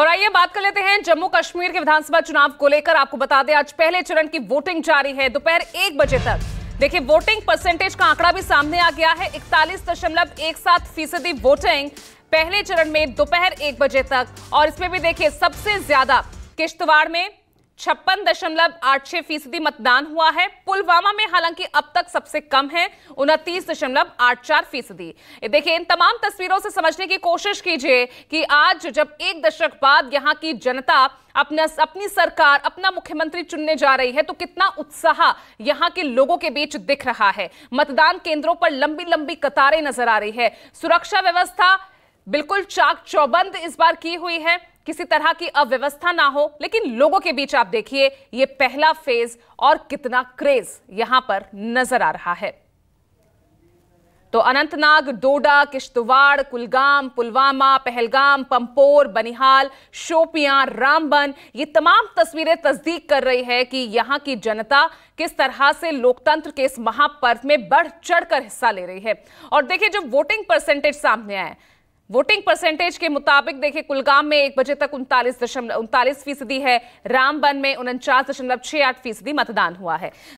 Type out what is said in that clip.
और आइए बात कर लेते हैं जम्मू कश्मीर के विधानसभा चुनाव को लेकर आपको बता दें आज पहले चरण की वोटिंग जारी है दोपहर एक बजे तक देखिए वोटिंग परसेंटेज का आंकड़ा भी सामने आ गया है इकतालीस दशमलव एक सात फीसदी वोटिंग पहले चरण में दोपहर एक बजे तक और इसमें भी देखिए सबसे ज्यादा किश्तवाड़ में छप्पन दशमलव आठ छह फीसदी मतदान हुआ है पुलवामा में हालांकि अब तक सबसे कम है उनतीस दशमलव आठ चार फीसदी देखिए इन तमाम तस्वीरों से समझने की कोशिश कीजिए कि आज जब एक दशक बाद यहाँ की जनता अपना अपनी सरकार अपना मुख्यमंत्री चुनने जा रही है तो कितना उत्साह यहाँ के लोगों के बीच दिख रहा है मतदान केंद्रों पर लंबी लंबी कतारें नजर आ रही है सुरक्षा व्यवस्था बिल्कुल चाक चौबंद इस बार की हुई है किसी तरह की अव्यवस्था ना हो लेकिन लोगों के बीच आप देखिए ये पहला फेज और कितना क्रेज यहां पर नजर आ रहा है तो अनंतनाग डोडा किश्तवाड़ कुलगाम पुलवामा पहलगाम पंपोर बनिहाल शोपियां रामबन ये तमाम तस्वीरें तस्दीक कर रही है कि यहां की जनता किस तरह से लोकतंत्र के इस महापर्व में बढ़ चढ़कर हिस्सा ले रही है और देखिए जो वोटिंग परसेंटेज सामने आए वोटिंग परसेंटेज के मुताबिक देखिए कुलगाम में एक बजे तक उनतालीस दशमलव उनतालीस फीसदी है रामबन में उनचास दशमलव छह आठ फीसदी मतदान हुआ है